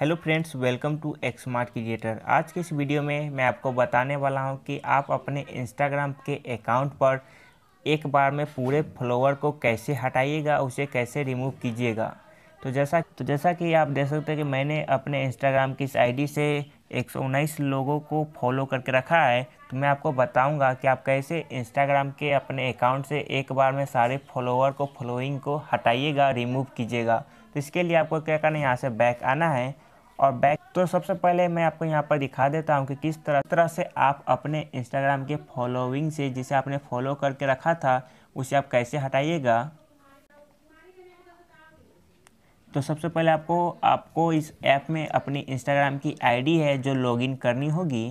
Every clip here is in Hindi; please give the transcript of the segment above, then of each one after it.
hello friends welcome to Xmart creator आज के इस वीडियो में मैं आपको बताने वाला हूं कि आप अपने इंस्टाग्राम के अकाउंट पर एक बार में पूरे फॉलोअर को कैसे हटाइएगा उसे कैसे रिमूव कीजिएगा तो जैसा तो जैसा कि आप देख सकते हैं कि मैंने अपने इंस्टाग्राम की इस आईडी से एक लोगों को फॉलो करके रखा है तो मैं आपको बताऊँगा कि आप कैसे इंस्टाग्राम के अपने अकाउंट से एक बार में सारे फॉलोअर को फॉलोइंग को हटाइएगा रिमूव कीजिएगा तो इसके लिए आपको क्या करना है यहाँ से बैक आना है और बैक तो सबसे पहले मैं आपको यहाँ पर दिखा देता हूँ कि किस तरह तरह से आप अपने इंस्टाग्राम के फॉलोइंग से जिसे आपने फॉलो करके रखा था उसे आप कैसे हटाइएगा तो सबसे पहले आपको आपको इस ऐप में अपनी इंस्टाग्राम की आईडी है जो लॉगिन करनी होगी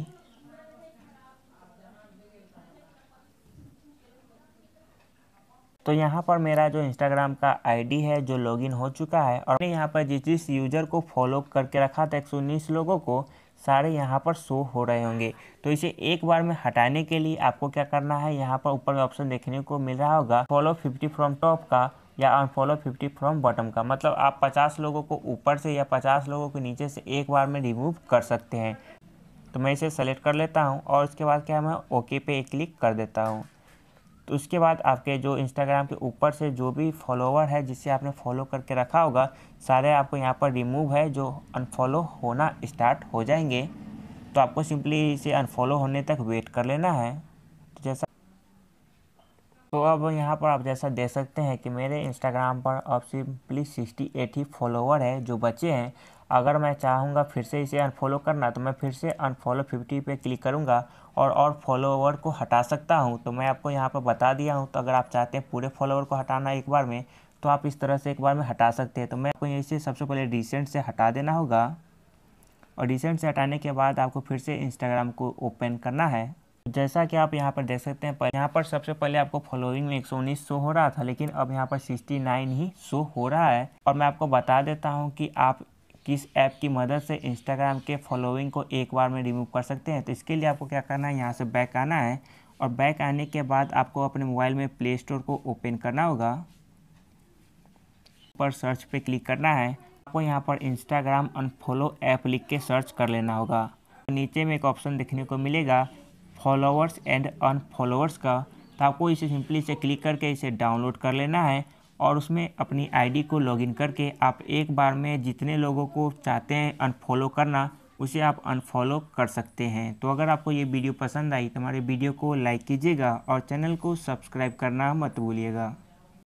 तो यहाँ पर मेरा जो इंस्टाग्राम का आईडी है जो लॉगिन हो चुका है और यहाँ पर जिस जिस यूज़र को फॉलो करके रखा था एक लोगों को सारे यहाँ पर शो हो रहे होंगे तो इसे एक बार में हटाने के लिए आपको क्या करना है यहाँ पर ऊपर में ऑप्शन देखने को मिल रहा होगा फॉलो फिफ्टी फ्रॉम टॉप का या अनफॉलो फिफ्टी फ्रॉम बॉटम का मतलब आप पचास लोगों को ऊपर से या पचास लोगों को नीचे से एक बार में रिमूव कर सकते हैं तो मैं इसे सेलेक्ट कर लेता हूँ और उसके बाद क्या मैं ओके पे क्लिक कर देता हूँ तो उसके बाद आपके जो इंस्टाग्राम के ऊपर से जो भी फॉलोवर है जिसे आपने फॉलो करके रखा होगा सारे आपको यहाँ पर रिमूव है जो अनफॉलो होना स्टार्ट हो जाएंगे तो आपको सिंपली इसे अनफॉलो होने तक वेट कर लेना है तो जैसा तो अब यहाँ पर आप जैसा देख सकते हैं कि मेरे इंस्टाग्राम पर अब सिंपली सिक्सटी एट ही फॉलोवर है जो बचे हैं अगर मैं चाहूँगा फिर से इसे अनफॉलो करना तो मैं फिर से अनफॉलो फिफ्टी पे क्लिक करूँगा और और फॉलोवर को हटा सकता हूँ तो मैं आपको यहाँ पर बता दिया हूँ तो अगर आप चाहते हैं पूरे फॉलोवर को हटाना एक बार में तो आप इस तरह से एक बार में हटा सकते हैं तो मैं आपको इसे सबसे पहले रिसेंट से हटा देना होगा और रिसेंट से हटाने के बाद आपको फिर से इंस्टाग्राम को ओपन करना है जैसा कि आप यहाँ पर देख सकते हैं यहाँ पर सबसे पहले आपको फॉलोइंग में एक सौ उन्नीस शो हो रहा था लेकिन अब यहाँ पर सिक्सटी नाइन ही शो हो रहा है और मैं आपको बता देता हूँ कि आप किस ऐप की मदद से इंस्टाग्राम के फॉलोइंग को एक बार में रिमूव कर सकते हैं तो इसके लिए आपको क्या करना है यहाँ से बैक आना है और बैक आने के बाद आपको अपने मोबाइल में प्ले स्टोर को ओपन करना होगा पर सर्च पे क्लिक करना है आपको यहाँ पर इंस्टाग्राम अनफॉलो ऐप लिख के सर्च कर लेना होगा नीचे में एक ऑप्शन देखने को मिलेगा फॉलोअर्स एंड अनफॉलोअर्स का तो आपको इसे सिंपली इसे क्लिक करके इसे डाउनलोड कर लेना है और उसमें अपनी आईडी को लॉगिन करके आप एक बार में जितने लोगों को चाहते हैं अनफॉलो करना उसे आप अनफॉलो कर सकते हैं तो अगर आपको ये वीडियो पसंद आई तो हमारे वीडियो को लाइक कीजिएगा और चैनल को सब्सक्राइब करना मत भूलिएगा